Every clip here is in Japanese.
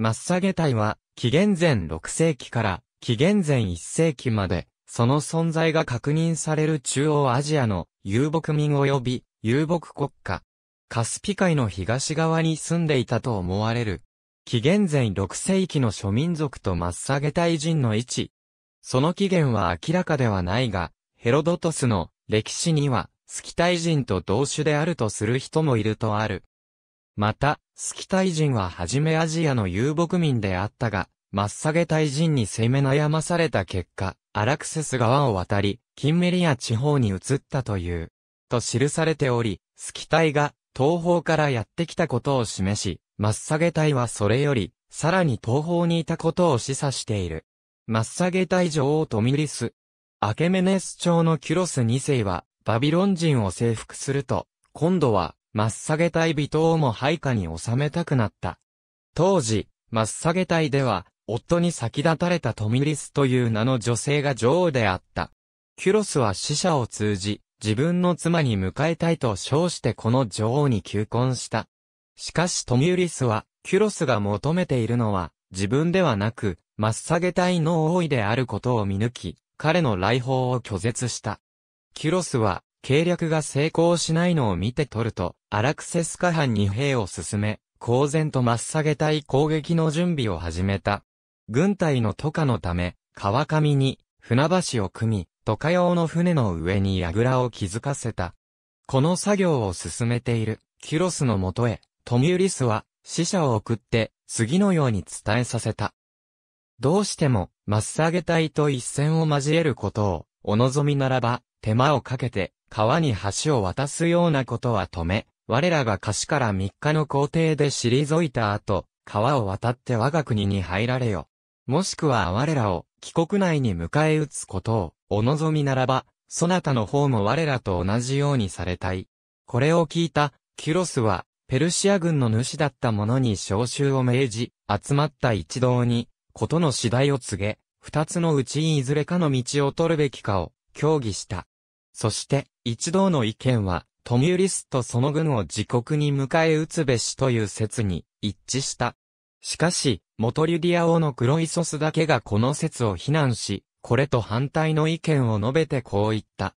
マッサゲ隊は、紀元前6世紀から紀元前1世紀まで、その存在が確認される中央アジアの遊牧民及び遊牧国家。カスピ海の東側に住んでいたと思われる。紀元前6世紀の諸民族とマッサゲタイ人の位置。その起源は明らかではないが、ヘロドトスの歴史には、スキタイ人と同種であるとする人もいるとある。また、スキタイ人ははじめアジアの遊牧民であったが、マッサゲタイ人に攻め悩まされた結果、アラクセス川を渡り、キンメリア地方に移ったという、と記されており、スキタイが東方からやってきたことを示し、マッサゲタイはそれより、さらに東方にいたことを示唆している。マッサゲタイ女王トミリス。アケメネス朝のキュロス2世は、バビロン人を征服すると、今度は、まっさげ隊美をも配下に収めたくなった。当時、まっさげ隊では、夫に先立たれたトミリスという名の女性が女王であった。キュロスは死者を通じ、自分の妻に迎えたいと称してこの女王に求婚した。しかしトミウリスは、キュロスが求めているのは、自分ではなく、まっさげ隊の王位であることを見抜き、彼の来訪を拒絶した。キュロスは、計略が成功しないのを見て取ると、アラクセスカ藩に兵を進め、公然と真っ下げたい攻撃の準備を始めた。軍隊の渡河のため、川上に船橋を組み、渡河用の船の上に櫓を築かせた。この作業を進めている、キュロスのもとへ、トミュリスは、死者を送って、次のように伝えさせた。どうしても、真っ下げ隊と一戦を交えることを、お望みならば、手間をかけて、川に橋を渡すようなことは止め、我らが貸しから三日の皇程で退いた後、川を渡って我が国に入られよ。もしくは我らを帰国内に迎え撃つことをお望みならば、そなたの方も我らと同じようにされたい。これを聞いた、キュロスは、ペルシア軍の主だった者に召集を命じ、集まった一同に、ことの次第を告げ、二つのうちいずれかの道を取るべきかを、協議した。そして、一同の意見は、トミーリスとその軍を自国に迎え撃つべしという説に一致した。しかし、モトリュディア王のクロイソスだけがこの説を非難し、これと反対の意見を述べてこう言った。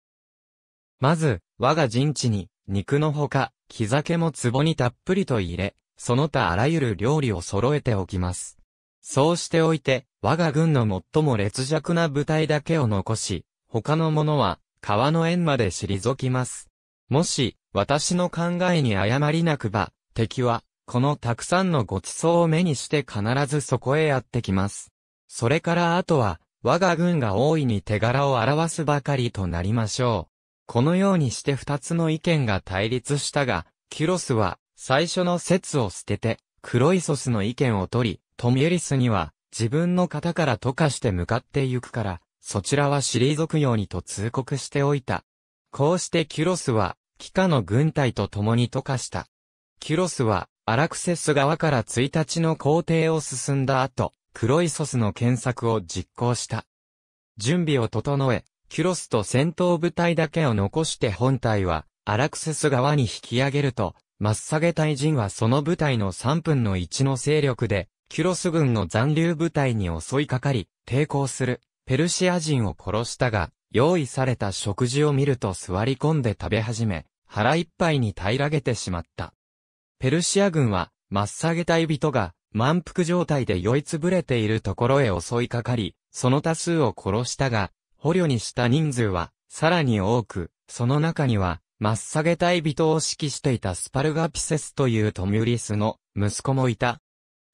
まず、我が陣地に、肉のほか、木酒も壺にたっぷりと入れ、その他あらゆる料理を揃えておきます。そうしておいて、我が軍の最も劣弱な部隊だけを残し、他のものは、川の縁まで退きます。もし、私の考えに誤りなくば、敵は、このたくさんのご馳走を目にして必ずそこへやってきます。それからあとは、我が軍が大いに手柄を表すばかりとなりましょう。このようにして二つの意見が対立したが、キュロスは、最初の説を捨てて、クロイソスの意見を取り、トミエリスには、自分の型から溶かして向かってゆくから、そちらは退くようにと通告しておいた。こうしてキュロスは、帰化の軍隊と共に溶かした。キュロスは、アラクセス側から1日の皇帝を進んだ後、クロイソスの検索を実行した。準備を整え、キュロスと戦闘部隊だけを残して本隊は、アラクセス側に引き上げると、マッサゲ隊人はその部隊の3分の1の勢力で、キュロス軍の残留部隊に襲いかかり、抵抗する。ペルシア人を殺したが、用意された食事を見ると座り込んで食べ始め、腹いっぱいに平らげてしまった。ペルシア軍は、まっさげたい人が、満腹状態で酔いつぶれているところへ襲いかかり、その多数を殺したが、捕虜にした人数は、さらに多く、その中には、まっさげたい人を指揮していたスパルガピセスというトミュリスの息子もいた。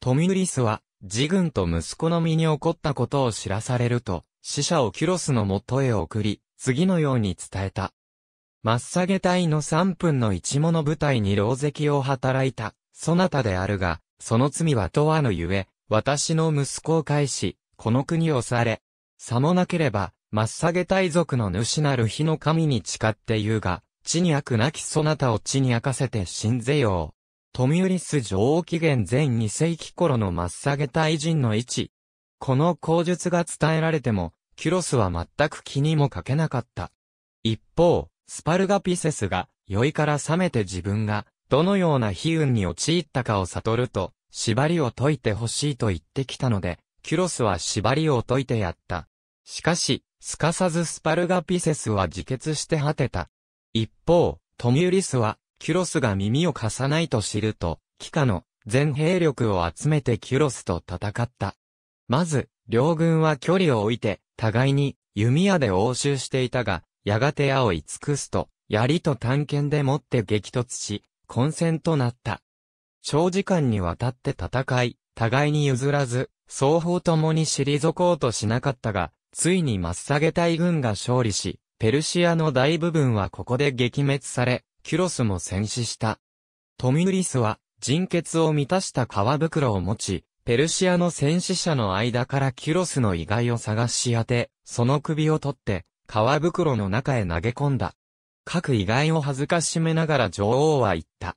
トミュリスは、自軍と息子の身に起こったことを知らされると、死者をキュロスの元へ送り、次のように伝えた。マッサゲ隊の三分の一もの部隊に牢石を働いた、そなたであるが、その罪は問わぬゆえ、私の息子を返し、この国を去れ。さもなければ、マッサゲ隊族の主なる日の神に誓って言うが、地に悪なきそなたを地に明かせて信ぜよう。トミウリス女王紀元前2世紀頃のマッサゲ隊人の位置。この口述が伝えられても、キュロスは全く気にもかけなかった。一方、スパルガピセスが、酔いから覚めて自分が、どのような悲運に陥ったかを悟ると、縛りを解いてほしいと言ってきたので、キュロスは縛りを解いてやった。しかし、すかさずスパルガピセスは自決して果てた。一方、トミュリスは、キュロスが耳を貸さないと知ると、帰化の全兵力を集めてキュロスと戦った。まず、両軍は距離を置いて、互いに弓矢で応酬していたが、やがて矢を尽くすと、槍と探検でもって激突し、混戦となった。長時間にわたって戦い、互いに譲らず、双方ともに退こうとしなかったが、ついに真っ下げ隊軍が勝利し、ペルシアの大部分はここで撃滅され、キュロスも戦死した。トミウリスは、人血を満たした皮袋を持ち、ペルシアの戦死者の間からキュロスの遺骸を探し当て、その首を取って、皮袋の中へ投げ込んだ。各遺骸を恥ずかしめながら女王は言った。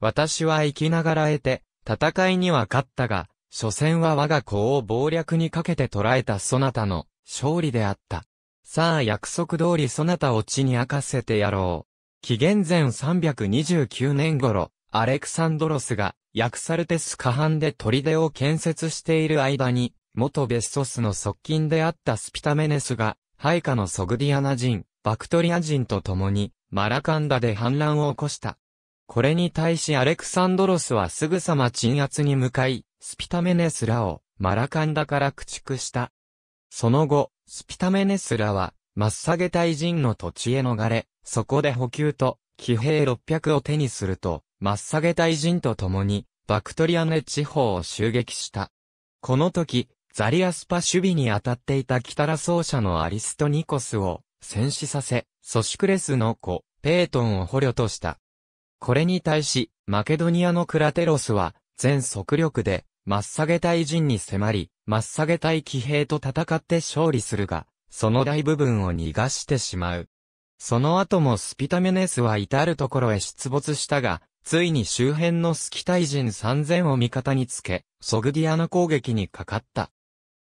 私は生きながら得て、戦いには勝ったが、所詮は我が子を謀略にかけて捕らえたそなたの勝利であった。さあ約束通りそなたを地に明かせてやろう。紀元前329年頃、アレクサンドロスが、ヤクサルテス下半で砦を建設している間に、元ベッソスの側近であったスピタメネスが、配下のソグディアナ人、バクトリア人と共に、マラカンダで反乱を起こした。これに対しアレクサンドロスはすぐさま鎮圧に向かい、スピタメネスらを、マラカンダから駆逐した。その後、スピタメネスらは、マッサゲタイ人の土地へ逃れ、そこで補給と、騎兵600を手にすると、マッサゲ大人と共に、バクトリアネ地方を襲撃した。この時、ザリアスパ守備に当たっていたキタラ奏者のアリストニコスを戦死させ、ソシクレスの子、ペートンを捕虜とした。これに対し、マケドニアのクラテロスは、全速力で、マッサゲ隊人に迫り、マッサゲ隊騎兵と戦って勝利するが、その大部分を逃がしてしまう。その後もスピタメネスは至るところへ出没したが、ついに周辺のスキタイ人3000を味方につけ、ソグディアナ攻撃にかかった。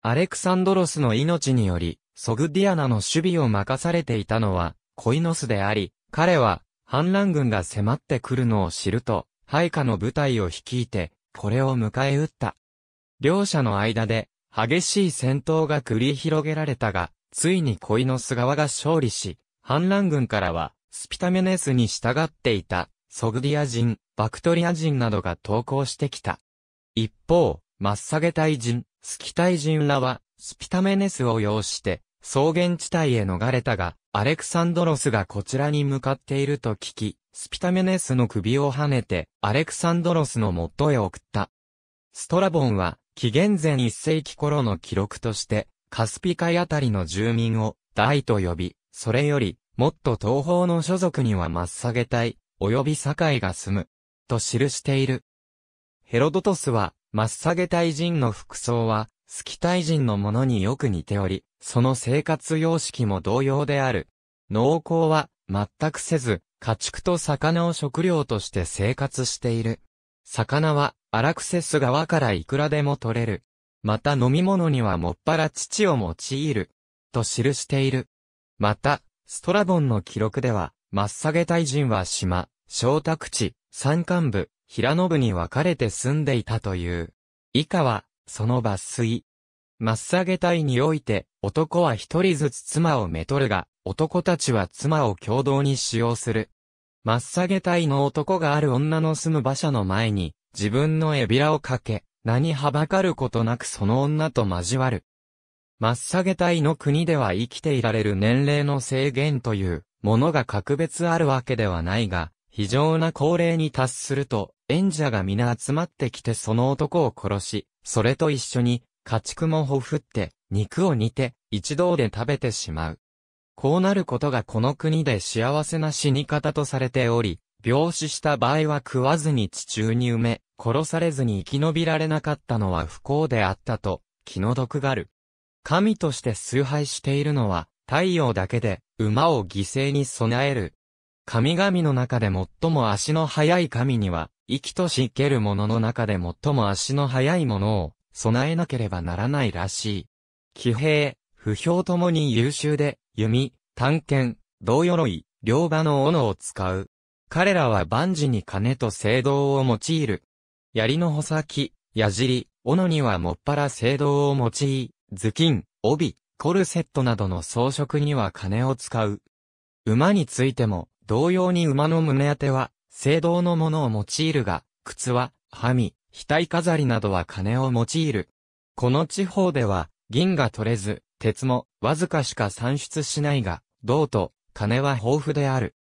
アレクサンドロスの命により、ソグディアナの守備を任されていたのは、コイノスであり、彼は、反乱軍が迫ってくるのを知ると、配下の部隊を率いて、これを迎え撃った。両者の間で、激しい戦闘が繰り広げられたが、ついにコイノス側が勝利し、反乱軍からは、スピタメネスに従っていたソグディア人、バクトリア人などが投降してきた。一方、マッサゲタイ人、スキタイ人らは、スピタメネスを要して、草原地帯へ逃れたが、アレクサンドロスがこちらに向かっていると聞き、スピタメネスの首をはねて、アレクサンドロスの元へ送った。ストラボンは、紀元前一世紀頃の記録として、カスピ海あたりの住民を、大と呼び、それより、もっと東方の所属にはマッサゲタイ、及び井が住む、と記している。ヘロドトスは、マッサゲ大人の服装は、スキタイ人のものによく似ており、その生活様式も同様である。農耕は、全くせず、家畜と魚を食料として生活している。魚は、アラクセス川からいくらでも取れる。また飲み物にはもっぱら乳を用いる。と記している。また、ストラボンの記録では、まっさげ大人は島、小宅地、山間部、平野部に分かれて住んでいたという。以下は、その抜粋。まっさげ隊において、男は一人ずつ妻をめとるが、男たちは妻を共同に使用する。まっさげ隊の男がある女の住む馬車の前に、自分のエビラをかけ、何はばかることなくその女と交わる。まっさげ隊の国では生きていられる年齢の制限という、ものが格別あるわけではないが、非常な高齢に達すると、演者が皆集まってきてその男を殺し、それと一緒に、家畜もほふって、肉を煮て、一同で食べてしまう。こうなることがこの国で幸せな死に方とされており、病死した場合は食わずに地中に埋め、殺されずに生き延びられなかったのは不幸であったと、気の毒がる。神として崇拝しているのは、太陽だけで馬を犠牲に備える。神々の中で最も足の速い神には、生きとし生けるものの中で最も足の速いものを備えなければならないらしい。騎兵、不評ともに優秀で、弓、探検、銅鎧、両馬の斧を使う。彼らは万事に金と聖堂を用いる。槍の穂先、矢尻、斧にはもっぱら聖堂を用い、頭巾、帯、コルセットなどの装飾には金を使う。馬についても、同様に馬の胸当ては、青銅のものを用いるが、靴は、はみ、額飾りなどは金を用いる。この地方では、銀が取れず、鉄も、わずかしか産出しないが、銅と、金は豊富である。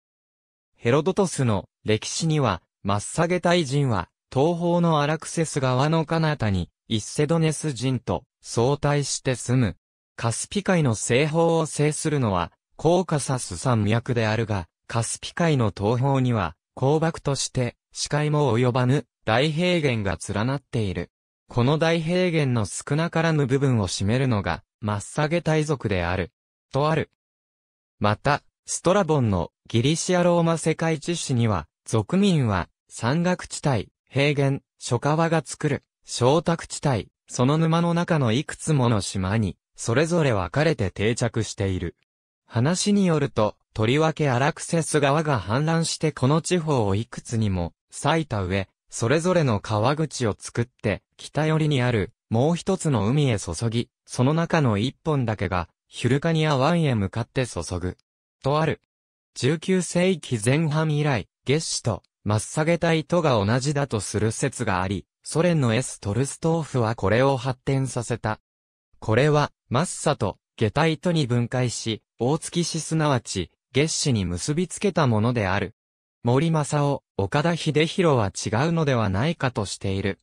ヘロドトスの歴史には、マッサゲタイ人は、東方のアラクセス川の彼方に、イッセドネス人と相対して住む。カスピ海の西方を制するのは、コーカサス山脈であるが、カスピ海の東方には、鉱漠として、視界も及ばぬ大平原が連なっている。この大平原の少なからぬ部分を占めるのが、マッサゲ大族である。とある。また、ストラボンのギリシアローマ世界地史には、族民は、山岳地帯、平原、諸川が作る、小宅地帯、その沼の中のいくつもの島に、それぞれ分かれて定着している。話によると、とりわけアラクセス川が氾濫してこの地方をいくつにも裂いた上、それぞれの川口を作って、北寄りにある、もう一つの海へ注ぎ、その中の一本だけが、ヒュルカニア湾へ向かって注ぐ。とある。19世紀前半以来、月子と、まっさげた糸が同じだとする説があり、ソ連のエストルストーフはこれを発展させた。これは、マッサと、下体とに分解し、大月しすなわち、月子に結びつけたものである。森正夫、岡田秀弘は違うのではないかとしている。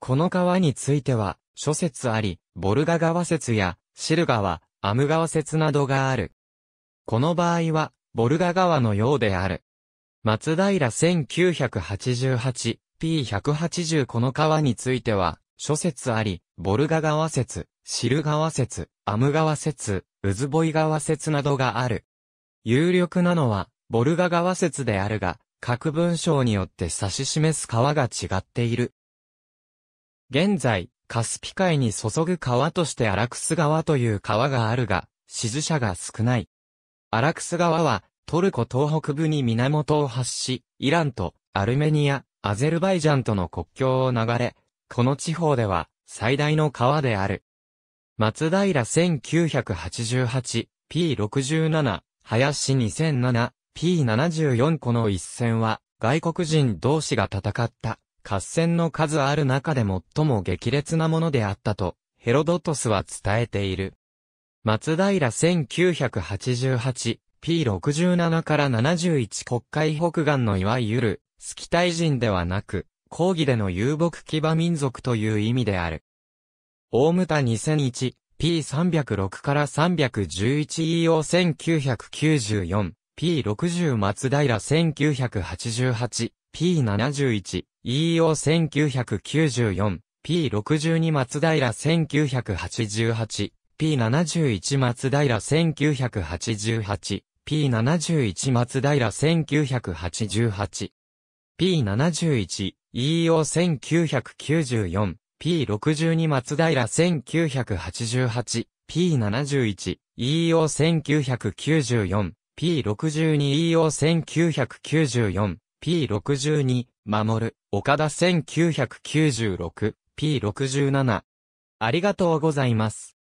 この川については、諸説あり、ボルガ川説や、シル川、アム川説などがある。この場合は、ボルガ川のようである。松平 1988P180 この川については、諸説あり、ボルガ川説、シル川説、アム川説、ウズボイ川説などがある。有力なのは、ボルガ川説であるが、各文章によって指し示す川が違っている。現在、カスピ海に注ぐ川としてアラクス川という川があるが、支持者が少ない。アラクス川は、トルコ東北部に源を発し、イランとアルメニア、アゼルバイジャンとの国境を流れ、この地方では最大の川である。松平 1988P67、林 2007P74 この一戦は、外国人同士が戦った、合戦の数ある中で最も激烈なものであったと、ヘロドトスは伝えている。松平 1988P67 から71国会北岸のいわゆる、スキタイ人ではなく、抗議での遊牧騎馬民族という意味である。大牟田 2001P306 から 311EO1994 P60 松平 1988P71 EO1994 P62 松平 1988P71 松平 1988P71 松平 1988P71 EO1994 P62 松平1988、P71、EO1994、P62EO1994、P62、守る、岡田1996、P67。ありがとうございます。